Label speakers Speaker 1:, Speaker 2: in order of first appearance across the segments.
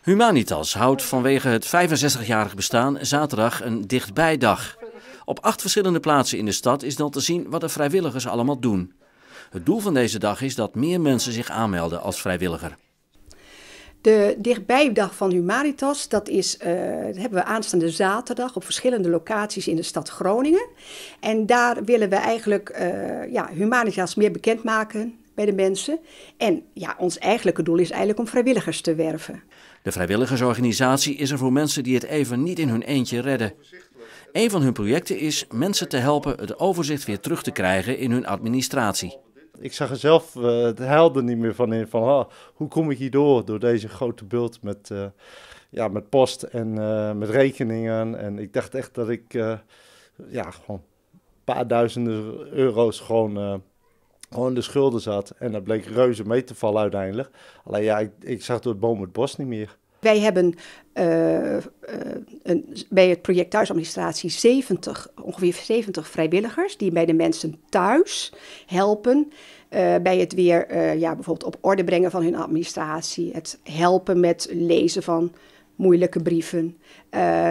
Speaker 1: Humanitas houdt vanwege het 65-jarig bestaan zaterdag een dichtbijdag. Op acht verschillende plaatsen in de stad is dan te zien wat de vrijwilligers allemaal doen. Het doel van deze dag is dat meer mensen zich aanmelden als vrijwilliger.
Speaker 2: De dichtbijdag van Humanitas, dat, is, eh, dat hebben we aanstaande zaterdag op verschillende locaties in de stad Groningen. En daar willen we eigenlijk eh, ja, Humanitas meer bekendmaken, de mensen. En ja, ons eigenlijke doel is eigenlijk om vrijwilligers te werven.
Speaker 1: De vrijwilligersorganisatie is er voor mensen die het even niet in hun eentje redden. Een van hun projecten is mensen te helpen het overzicht weer terug te krijgen in hun administratie. Ik
Speaker 3: zag er zelf het eh, helder niet meer van in. Van, ah, hoe kom ik hier door? Door deze grote bult met, eh, ja, met post en eh, met rekeningen. En ik dacht echt dat ik ja, gewoon paar duizenden euro's gewoon gewoon de schulden zat. En dat bleek reuze mee te vallen uiteindelijk. Alleen ja, ik, ik zag door het boom het bos niet meer.
Speaker 2: Wij hebben eh, eh, een, bij het project thuisadministratie 70, ongeveer 70 vrijwilligers die bij de mensen thuis helpen. Eh, bij het weer ja, bijvoorbeeld op orde brengen van hun administratie. Het helpen met lezen van moeilijke brieven.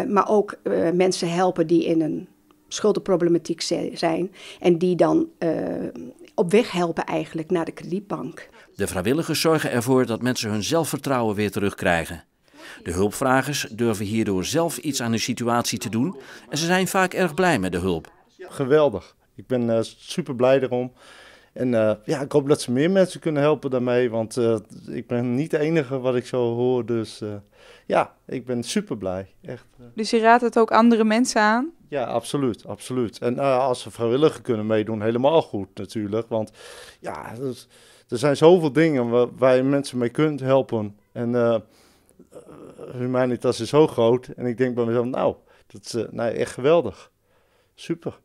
Speaker 2: maar ook mensen helpen die in een schuldenproblematiek zijn en die dan eh, op weg helpen eigenlijk naar de kredietbank.
Speaker 1: De vrijwilligers zorgen ervoor dat mensen hun zelfvertrouwen weer terugkrijgen. De hulpvragers durven hierdoor zelf iets aan hun situatie te doen en ze zijn vaak erg blij met de hulp. Geweldig. Ik ben eh, super blij daarom. En eh, ja,
Speaker 3: ik hoop dat ze meer mensen kunnen helpen daarmee, want eh, ik ben niet de enige wat ik zo hoor. Dus eh, ja, ik ben super blij. Echt. Dus je raadt het ook andere mensen aan? Ja, absoluut, absoluut. En als ze vrijwilliger kunnen meedoen, helemaal goed natuurlijk. Want ja, dus, er zijn zoveel dingen waar, je mensen mee kunt helpen. En Humanitas is zo groot. En ik denk bij mezelf, nou, dat is nou, echt geweldig. Super.